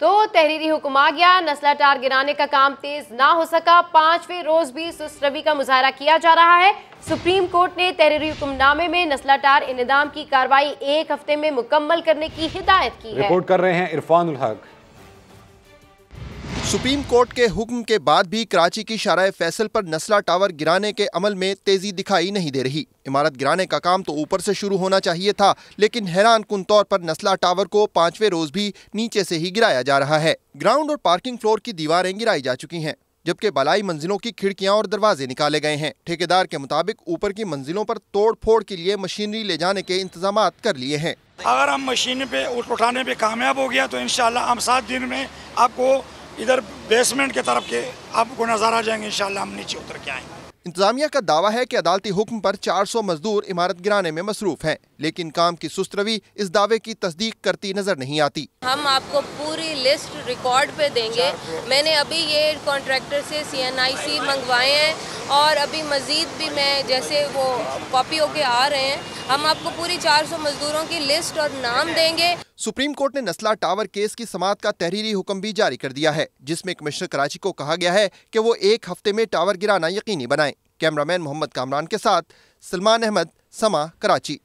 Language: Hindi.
तो तहरीरी हुक्म आ गया नस्ला टार गिराने का काम तेज ना हो सका पांचवें रोज भी सुस्त रवि का मुजाहरा किया जा रहा है सुप्रीम कोर्ट ने तहरीरी हुक्मनामे में नस्ला टार इनदाम की कार्रवाई एक हफ्ते में मुकम्मल करने की हिदायत की रिपोर्ट कर रहे हैं इरफान उल हक सुप्रीम कोर्ट के हुक्म के बाद भी कराची की शराय फैसल पर नस्ला टावर गिराने के अमल में तेजी दिखाई नहीं दे रही इमारत गिराने का काम तो ऊपर से शुरू होना चाहिए था लेकिन हैरान कन तौर पर नस्ला टावर को पांचवें रोज भी नीचे से ही गिराया जा रहा है ग्राउंड और पार्किंग फ्लोर की दीवारें गिराई जा चुकी हैं जबकि बलाई मंजिलों की खिड़कियां और दरवाजे निकाले गए हैं ठेकेदार के मुताबिक ऊपर की मंजिलों पर तोड़ फोड़ के लिए मशीनरी ले जाने के इंतजाम कर लिए हैं अगर हम मशीन पे उठाने पे कामयाब हो गया तो इन हम सात दिन में आपको इधर बेसमेंट के तरफ के आपको नजर आ जाएंगे इनशाला हम नीचे उतर के आएंगे इंतजामिया का दावा है कि अदालती हुक्म पर 400 मजदूर इमारत गिराने में मसरूफ हैं लेकिन काम की रवि इस दावे की तस्दीक करती नजर नहीं आती हम आपको पूरी लिस्ट रिकॉर्ड पे देंगे मैंने अभी ये कॉन्ट्रैक्टर से सीएनआईसी मंगवाए हैं और अभी मज़ीद भी मैं जैसे वो कॉपी होके आ रहे हैं हम आपको पूरी 400 मजदूरों की लिस्ट और नाम देंगे सुप्रीम कोर्ट ने नस्ला टावर केस की समात का तहरीरी हुक्म भी जारी कर दिया है जिसमें कमिश्नर कराची को कहा गया है कि वो एक हफ्ते में टावर गिराना यकीनी बनाए कैमरामैन मोहम्मद कामरान के साथ सलमान अहमद समा कराची